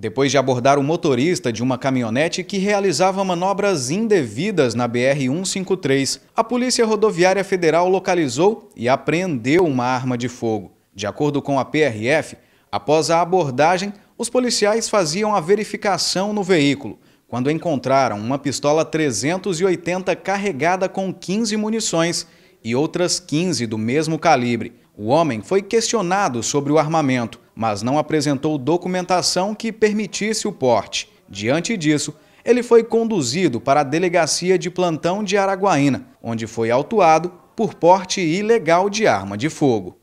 Depois de abordar o motorista de uma caminhonete que realizava manobras indevidas na BR-153, a Polícia Rodoviária Federal localizou e apreendeu uma arma de fogo. De acordo com a PRF, após a abordagem, os policiais faziam a verificação no veículo, quando encontraram uma pistola 380 carregada com 15 munições e outras 15 do mesmo calibre. O homem foi questionado sobre o armamento mas não apresentou documentação que permitisse o porte. Diante disso, ele foi conduzido para a delegacia de plantão de Araguaína, onde foi autuado por porte ilegal de arma de fogo.